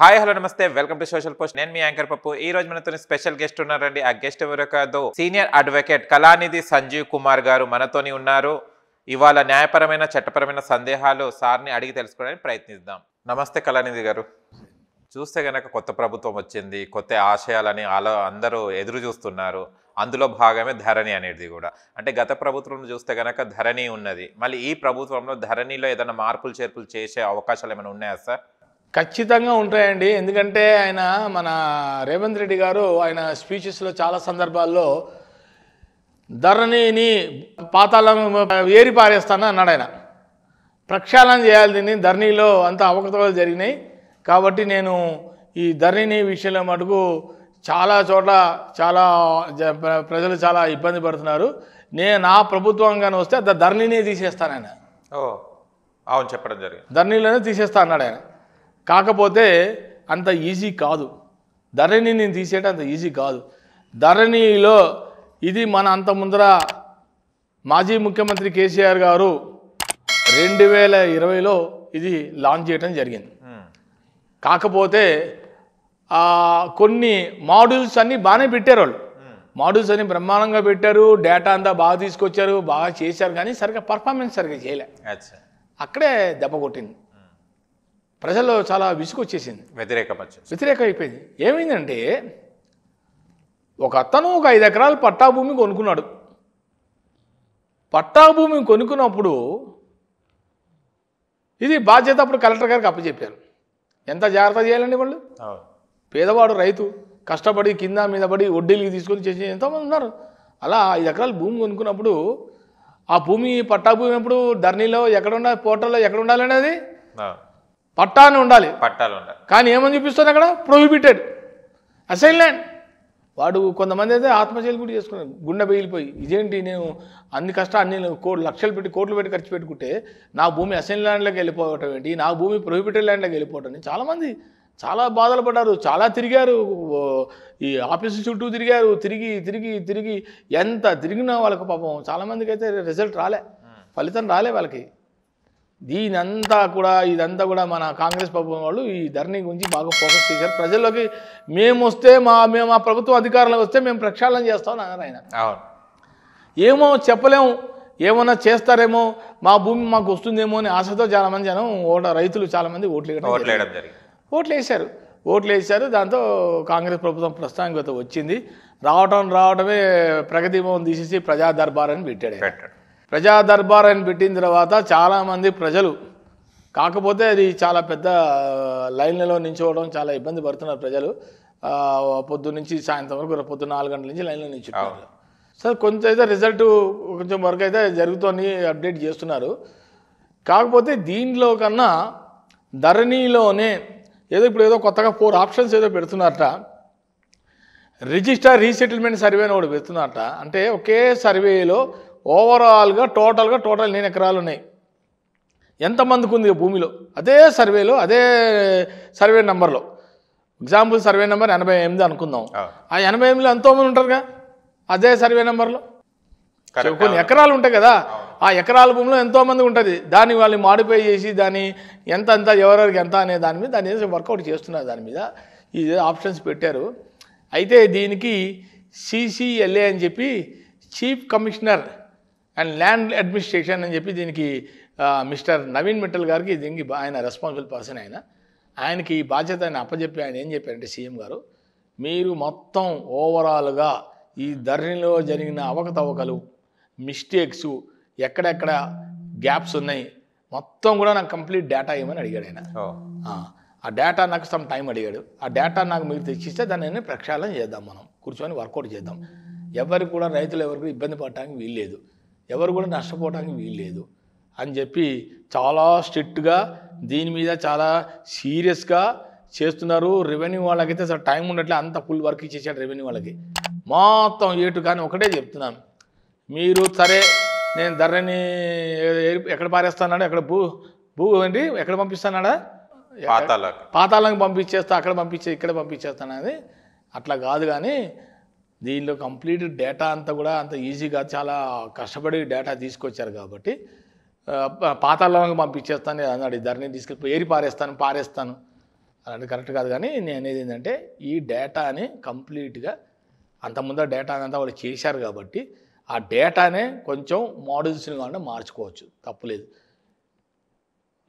hi hello నమస్తే welcome to social post నేను మీ యాంకర్ పప్పు ఈ రోజు మనతో స్పెషల్ గెస్ట్ ఉన్నారండి ఆ గెస్ట్ ఎవరు కాదు సీనియర్ అడ్వకేట్ కళానిధి సంజీవ్ కుమార్ గారు మనతోని ఉన్నారు ఇవాళ న్యాయపరమైన చట్టపరమైన సందేహాలు సార్ని అడిగి తెలుసుకోవడానికి ప్రయత్నిద్దాం నమస్తే కళానిధి గారు చూస్తే కనుక కొత్త ప్రభుత్వం వచ్చింది కొత్త ఆశయాలని అలా అందరూ ఎదురు చూస్తున్నారు అందులో భాగమే ధరణి అనేది కూడా అంటే గత ప్రభుత్వం చూస్తే కనుక ధరణి ఉన్నది మళ్ళీ ఈ ప్రభుత్వంలో ధరణిలో ఏదైనా మార్పులు చేర్పులు చేసే అవకాశాలు ఏమైనా ఉన్నాయా సార్ ఖచ్చితంగా ఉంటాయండి ఎందుకంటే ఆయన మన రేవంత్ రెడ్డి గారు ఆయన స్పీచెస్లో చాలా సందర్భాల్లో ధరణిని పాతాళం ఏరి పారేస్తాను అన్నాడు ఆయన ప్రక్షాళన చేయాలి దీన్ని ధరణిలో అంత అవకతవలు జరిగినాయి కాబట్టి నేను ఈ ధరణిని విషయంలో మటుకు చాలా చోట్ల చాలా ప్రజలు చాలా ఇబ్బంది పడుతున్నారు నేను నా ప్రభుత్వంగానే వస్తే ధరణినే తీసేస్తాను ఆయన ఓ అవును చెప్పడం జరిగింది ధరణిలోనే తీసేస్తా అన్నాడు ఆయన కాకపోతే అంత ఈజీ కాదు ధరణి నేను తీసేయడం అంత ఈజీ కాదు ధరణిలో ఇది మన అంత ముందర మాజీ ముఖ్యమంత్రి కేసీఆర్ గారు రెండు వేల ఇరవైలో ఇది లాంచ్ చేయడం జరిగింది కాకపోతే కొన్ని మాడ్యూల్స్ అన్నీ బాగానే పెట్టారు వాళ్ళు మాడ్యూల్స్ అన్ని బ్రహ్మాండంగా పెట్టారు డేటా అంతా బాగా తీసుకొచ్చారు బాగా చేశారు కానీ సరిగ్గా పర్ఫార్మెన్స్ సరిగ్గా చేయలే అక్కడే దెబ్బ కొట్టింది ప్రజల్లో చాలా విసుగు వచ్చేసింది వ్యతిరేకం వ్యతిరేక అయిపోయింది ఏమైందంటే ఒక అతను ఒక ఐదు ఎకరాలు పట్టా భూమి కొనుక్కున్నాడు పట్టా భూమి కొనుక్కున్నప్పుడు ఇది బాధ్యత అప్పుడు కలెక్టర్ గారికి అప్పచెప్పారు ఎంత జాగ్రత్త చేయాలండి వాళ్ళు పేదవాడు రైతు కష్టపడి కింద మీద పడి వడ్డీలకి తీసుకొని చేసే ఎంతోమంది ఉన్నారు అలా ఐదు ఎకరాలు భూమి కొనుక్కున్నప్పుడు ఆ భూమి పట్టా భూమి ఎప్పుడు ధర్నీలో ఎక్కడ ఉండాలి పోర్టల్లో ఎక్కడ ఉండాలనేది పట్టాని ఉండాలి పట్టాలు ఉండాలి కానీ ఏమని చూపిస్తుంది అక్కడ ప్రొహిబిటెడ్ అసైన్ ల్యాండ్ వాడు కొంతమంది అయితే ఆత్మహత్యలు కూడా చేసుకున్నారు గుండె పగిలిపోయి ఇదేంటి నేను అన్ని కష్టాలు అన్ని కోట్లు లక్షలు పెట్టి కోట్లు పెట్టి ఖర్చు పెట్టుకుంటే నా భూమి అసైన్ ల్యాండ్లోకి వెళ్ళిపోవటం ఏంటి నా భూమి ప్రొహిబిటెడ్ ల్యాండ్లోకి వెళ్ళిపోవటం చాలామంది చాలా బాధలు పడ్డారు చాలా తిరిగారు ఈ ఆఫీసు చుట్టూ తిరిగారు తిరిగి తిరిగి తిరిగి ఎంత తిరిగినా వాళ్ళకు పాపం చాలామందికి అయితే రిజల్ట్ రాలే ఫలితం రాలే వాళ్ళకి దీనంతా కూడా ఇదంతా కూడా మన కాంగ్రెస్ ప్రభుత్వం వాళ్ళు ఈ ధరణి గురించి బాగా ఫోకస్ చేశారు ప్రజల్లోకి మేము వస్తే మా మేము ఆ ప్రభుత్వం అధికారంలోకి వస్తే మేము ప్రక్షాళన చేస్తాం అన్నారు ఆయన ఏమో చెప్పలేము ఏమన్నా చేస్తారేమో మా భూమి మాకు వస్తుందేమో అని ఆశతో చాలామంది జనం ఓట రైతులు చాలామంది ఓట్లు ఓట్లు వేశారు ఓట్లు వేశారు దాంతో కాంగ్రెస్ ప్రభుత్వం ప్రస్తాంగత వచ్చింది రావటం రావటమే ప్రగతి భవన్ తీసేసి ప్రజా దర్బార్ అని పెట్టాడు ప్రజా దర్బార్ అని పెట్టిన తర్వాత చాలామంది ప్రజలు కాకపోతే అది చాలా పెద్ద లైన్లలో నించోవడం చాలా ఇబ్బంది పడుతున్నారు ప్రజలు పొద్దున్న నుంచి సాయంత్రం వరకు పొద్దున్న నాలుగు గంటల నుంచి లైన్లో నించుంటారు సార్ కొంచెం అయితే రిజల్ట్ కొంచెం వరకు అయితే జరుగుతోంది అప్డేట్ చేస్తున్నారు కాకపోతే దీంట్లో కన్నా ధరణిలోనే ఏదో ఇప్పుడు ఏదో కొత్తగా ఫోర్ ఆప్షన్స్ ఏదో పెడుతున్నారట రిజిస్టర్ రీసెటిల్మెంట్ సర్వే అని ఒకటి పెడుతున్నారట అంటే ఒకే సర్వేలో ఓవరాల్గా టోటల్గా టోటల్ నేను ఎకరాలు ఉన్నాయి ఎంతమందికి ఉంది భూమిలో అదే సర్వేలో అదే సర్వే నెంబర్లో ఎగ్జాంపుల్ సర్వే నెంబర్ ఎనభై ఎనిమిది అనుకుందాం ఆ ఎనభై ఎనిమిదిలో ఎంతోమంది ఉంటారుగా అదే సర్వే నెంబర్లో కొన్ని ఎకరాలు ఉంటాయి కదా ఆ ఎకరాల భూమిలో ఎంతోమంది ఉంటుంది దాన్ని వాళ్ళని మాడిఫై చేసి దాన్ని ఎంత ఎంత ఎవరెవరికి ఎంత అనే దాని మీద దాని మీద వర్కౌట్ చేస్తున్నారు దాని మీద ఈ ఆప్షన్స్ పెట్టారు అయితే దీనికి సిసిఎల్ఏ అని చెప్పి chief commissioner and land administration అని చెప్పి దీనికి మిస్టర్ నవీన్ మిట్టల్ గారికి దీనికి ఆయన రెస్పాన్సిబుల్ పర్సన్ ఆయన ఆయనకి ఈ బాధ్యత ఆయన అప్పచెప్పి ఆయన ఏం చెప్పారంటే సీఎం గారు మీరు మొత్తం ఓవరాల్గా ఈ ధరణిలో జరిగిన అవకతవకలు మిస్టేక్స్ ఎక్కడెక్కడ గ్యాప్స్ ఉన్నాయి మొత్తం కూడా నాకు కంప్లీట్ డేటా ఇవ్వమని అడిగాడు ఆయన ఆ డేటా నాకు సమ్ టైం అడిగాడు ఆ డేటా నాకు మీరు తెచ్చిస్తే దాన్ని ప్రక్షాళన చేద్దాం మనం కూర్చొని వర్కౌట్ చేద్దాం ఎవరికి కూడా రైతులు ఎవరికి ఇబ్బంది పడటానికి వీల్లేదు ఎవరు కూడా నష్టపోవడానికి వీల్లేదు అని చెప్పి చాలా స్ట్రిక్ట్గా దీని మీద చాలా సీరియస్గా చేస్తున్నారు రెవెన్యూ వాళ్ళకైతే అసలు టైం ఉండట్లే అంత ఫుల్ వర్క్ ఇచ్చేసాడు రెవెన్యూ వాళ్ళకి మొత్తం ఏటు కానీ ఒకటే చెప్తున్నాను మీరు సరే నేను ధరని ఎక్కడ పారేస్తానాడు ఎక్కడ భూ భూ ఏంటి ఎక్కడ పంపిస్తానాడా పాతాలకు పాతాలకు పంపించేస్తా అక్కడ పంపించే ఇక్కడ పంపించేస్తానని అట్లా కాదు కానీ దీనిలో కంప్లీట్ డేటా అంతా కూడా అంత ఈజీగా చాలా కష్టపడి డేటా తీసుకొచ్చారు కాబట్టి పాతాళంలోకి పంపించేస్తాను అన్నాడు ధరని తీసుకెళ్ళి ఏరి పారేస్తాను పారేస్తాను అలాంటి కరెక్ట్ కాదు కానీ నేను అనేది ఏంటంటే ఈ డేటాని కంప్లీట్గా అంత ముందర డేటా అంతా వాళ్ళు చేశారు కాబట్టి ఆ డేటానే కొంచెం మోడల్స్ని కాకుండా మార్చుకోవచ్చు తప్పులేదు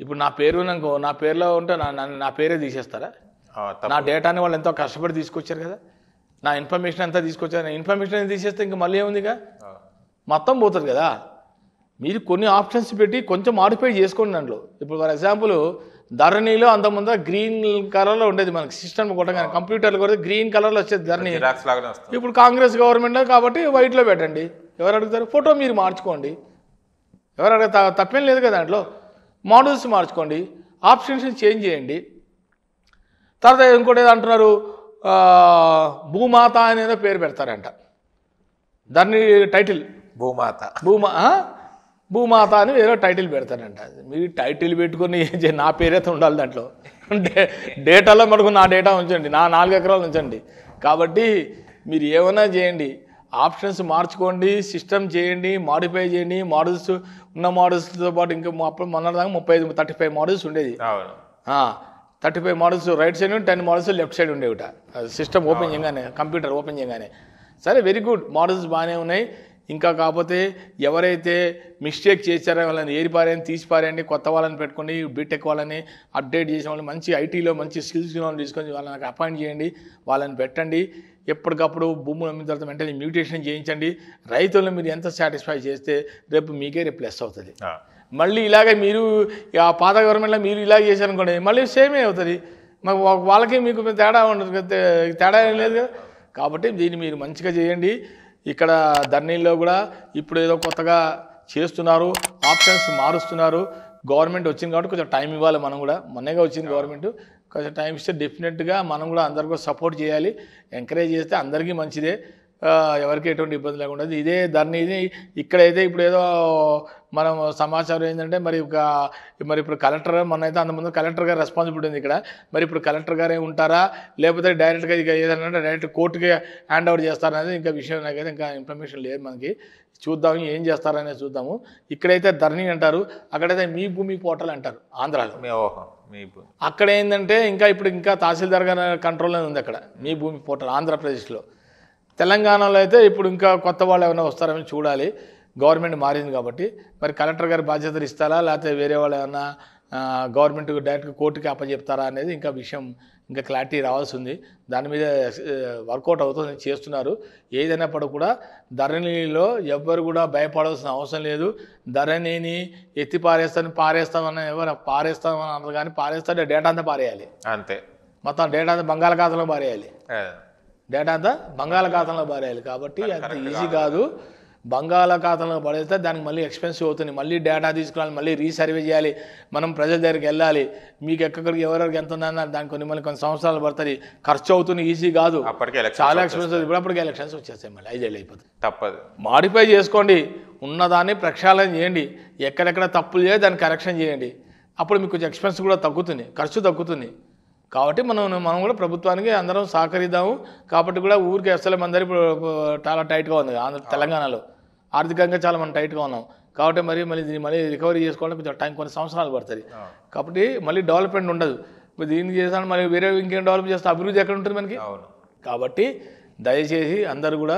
ఇప్పుడు నా పేరు నాకు నా పేరులో ఉంటే నా నా పేరే తీసేస్తారా నా డేటాని వాళ్ళు ఎంతో కష్టపడి తీసుకొచ్చారు కదా నా ఇన్ఫర్మేషన్ అంతా తీసుకొచ్చారు నా ఇన్ఫర్మేషన్ తీసేస్తే ఇంకా మళ్ళీ ఏముందిగా మొత్తం పోతుంది కదా మీరు కొన్ని ఆప్షన్స్ పెట్టి కొంచెం మాడిఫై చేసుకోండి దాంట్లో ఇప్పుడు ఫర్ ఎగ్జాంపుల్ ధరణిలో అంత ముందర గ్రీన్ కలర్లో ఉండేది మనకి సిస్టమ్ కానీ కంప్యూటర్లు కూడా గ్రీన్ కలర్లో వచ్చేది ధరణి ఇప్పుడు కాంగ్రెస్ గవర్నమెంట్ కాబట్టి వైట్లో పెట్టండి ఎవరు అడుగుతారు ఫోటో మీరు మార్చుకోండి ఎవరు అడుగుతారు తప్పేం లేదు కదా దాంట్లో మోడల్స్ మార్చుకోండి ఆప్షన్స్ చేంజ్ చేయండి తర్వాత ఇంకోటి ఏదో అంటున్నారు భూమాత అనేదో పేరు పెడతారంట దాన్ని టైటిల్ భూమాత భూమా భూమాత అని ఏదో టైటిల్ పెడతారంట మీరు టైటిల్ పెట్టుకుని నా పేరైతే ఉండాలి దాంట్లో డేటాలో మనకు నా డేటా ఉంచండి నా నాలుగు ఎకరాలు ఉంచండి కాబట్టి మీరు ఏమైనా చేయండి ఆప్షన్స్ మార్చుకోండి సిస్టమ్ చేయండి మాడిఫై చేయండి మోడల్స్ ఉన్న మోడల్స్తో పాటు ఇంకా మొన్న దాకా ముప్పై ఐదు థర్టీ ఫైవ్ మోడల్స్ ఉండేది thirty five models right side ఉండి టెన్ మోడల్స్ లెఫ్ట్ సైడ్ ఉండేవిట సిస్టమ్ ఓపెన్ చేయగానే కంప్యూటర్ ఓపెన్ చేయగానే సరే వెరీ గుడ్ మోడల్స్ బాగానే ఉన్నాయి ఇంకా కాకపోతే ఎవరైతే మిస్టేక్ చేశారో వాళ్ళని ఏరిపారని తీసిపారని కొత్త వాళ్ళని పెట్టుకొని బీటెక్ వాళ్ళని అప్డేట్ చేసిన వాళ్ళని మంచి ఐటీలో మంచి స్కిల్స్ వాళ్ళని తీసుకొని వాళ్ళని అపాయింట్ చేయండి వాళ్ళని పెట్టండి ఎప్పటికప్పుడు భూములు అమ్మిన తర్వాత వెంటనే మ్యూటేషన్ చేయించండి రైతులను మీరు ఎంత సాటిస్ఫై చేస్తే రేపు మీకే రేపు ప్లస్ అవుతుంది మళ్ళీ ఇలాగే మీరు ఆ పాత గవర్నమెంట్లో మీరు ఇలా చేశారనుకోండి మళ్ళీ సేమే అవుతుంది మాకు వాళ్ళకి మీకు తేడా ఉండదు తేడా ఏం లేదు కాబట్టి దీన్ని మీరు మంచిగా చేయండి ఇక్కడ ధర్నీల్లో కూడా ఇప్పుడు ఏదో కొత్తగా చేస్తున్నారు ఆప్షన్స్ మారుస్తున్నారు గవర్నమెంట్ వచ్చింది కాబట్టి కొంచెం టైం ఇవ్వాలి మనం కూడా మొన్నగా వచ్చింది గవర్నమెంట్ కొంచెం టైం ఇస్తే డెఫినెట్గా మనం కూడా అందరికీ సపోర్ట్ చేయాలి ఎంకరేజ్ చేస్తే అందరికీ మంచిదే ఎవరికి ఎటువంటి ఇబ్బంది లేకుండా ఇదే దాన్ని ఇది ఇక్కడైతే ఇప్పుడు ఏదో మనం సమాచారం ఏంటంటే మరి ఒక మరి ఇప్పుడు కలెక్టర్ మనైతే అంతకుముందు కలెక్టర్ గారు రెస్పాన్సిబిలిటీ ఉంది ఇక్కడ మరి ఇప్పుడు కలెక్టర్ గారే ఉంటారా లేకపోతే డైరెక్ట్గా ఇక ఏదైనా డైరెక్ట్ కోర్టుకి హ్యాండ్ ఓవర్ చేస్తారనేది ఇంకా విషయం నాకైతే ఇంకా ఇన్ఫర్మేషన్ లేదు మనకి చూద్దాం ఏం చేస్తారనేది చూద్దాము ఇక్కడైతే ధర్నీ అంటారు అక్కడైతే మీ భూమి పోటల్ అంటారు ఆంధ్రాలో అక్కడ ఏంటంటే ఇంకా ఇప్పుడు ఇంకా తహసీల్దార్ గారు కంట్రోల్లో ఉంది అక్కడ మీ భూమి పోటల్ ఆంధ్రప్రదేశ్లో తెలంగాణలో అయితే ఇప్పుడు ఇంకా కొత్త వాళ్ళు ఏమైనా వస్తారని చూడాలి గవర్నమెంట్ మారింది కాబట్టి మరి కలెక్టర్ గారి బాధ్యతలు ఇస్తారా లేకపోతే వేరే వాళ్ళు ఏమైనా గవర్నమెంట్కి డైరెక్ట్గా కోర్టుకి అప్పచెప్తారా అనేది ఇంకా విషయం ఇంకా క్లారిటీ రావాల్సి ఉంది దాని మీద వర్కౌట్ అవుతుంది చేస్తున్నారు ఏదైనప్పుడు కూడా ధరణిలో ఎవ్వరు కూడా భయపడాల్సిన అవసరం లేదు ధరణిని ఎత్తి పారేస్తాను పారేస్తామని ఎవరు పారేస్తామని అన్నారు కానీ పారేస్తాడే డేటా అంతా పారేయాలి అంతే మొత్తం డేటా అంతా బంగాళాఖాతంలో పారేయాలి డేటా అంతా బంగాళాఖాతంలో పడేయాలి కాబట్టి అంత ఈజీ కాదు బంగాళాఖాతంలో పడేస్తే దానికి మళ్ళీ ఎక్స్పెన్సివ్ అవుతుంది మళ్ళీ డేటా తీసుకురావాలి మళ్ళీ రీసర్వే చేయాలి మనం ప్రజల దగ్గరికి వెళ్ళాలి మీకు ఎక్కడికి ఎవరెవరికి ఎంత ఉందన్నా దానికి కొన్ని మళ్ళీ కొన్ని సంవత్సరాలు పడుతుంది ఖర్చు అవుతుంది ఈజీ కాదు చాలా ఎక్స్పెన్సివ్ ఇప్పుడప్పటికీ ఎలక్షన్స్ వచ్చేస్తాయి మళ్ళీ ఐదేళ్ళు అయిపోతుంది తప్పదు మాడిఫై చేసుకోండి ఉన్నదాన్ని ప్రక్షాళన చేయండి ఎక్కడెక్కడ తప్పులు చేయాలి దాన్ని కరెక్షన్ చేయండి అప్పుడు మీకు కొంచెం ఎక్స్పెన్స్ కూడా తగ్గుతుంది ఖర్చు తగ్గుతుంది కాబట్టి మనం మనం కూడా ప్రభుత్వానికి అందరం సహకరిద్దాము కాబట్టి కూడా ఊరికి అసలు మందరి చాలా టైట్గా ఉంది ఆంధ్ర తెలంగాణలో ఆర్థికంగా చాలా మనం టైట్గా ఉన్నాం కాబట్టి మరి మళ్ళీ దీన్ని మళ్ళీ రికవరీ చేసుకోవడం కొంచెం టైం కొన్ని సంవత్సరాలు పడుతుంది కాబట్టి మళ్ళీ డెవలప్మెంట్ ఉండదు ఇప్పుడు దీన్ని చేస్తాను మళ్ళీ వేరే ఇంకేం డెవలప్ చేస్తే అభివృద్ధి ఎక్కడ ఉంటుంది మనకి కాబట్టి దయచేసి అందరూ కూడా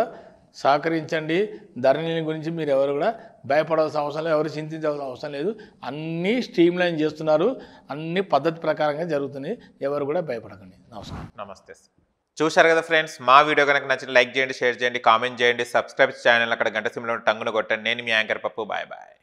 సహకరించండి ధరణిని గురించి మీరు ఎవరు కూడా భయపడవలసిన అవసరం లేదు ఎవరు చింతించవలసిన అవసరం లేదు అన్నీ స్ట్రీమ్ లైన్ చేస్తున్నారు అన్ని పద్ధతి ప్రకారంగా జరుగుతున్నాయి ఎవరు కూడా భయపడకండి నమస్కారం నమస్తే చూశారు కదా ఫ్రెండ్స్ మా వీడియో కనుక నచ్చిన లైక్ చేయండి షేర్ చేయండి కామెంట్ చేయండి సబ్స్క్రైబ్ ఛానల్ అక్కడ గంట సిమ్లో టంగును కొట్టండి నేను మీ యాంకర్ పప్పు బాయ్ బాయ్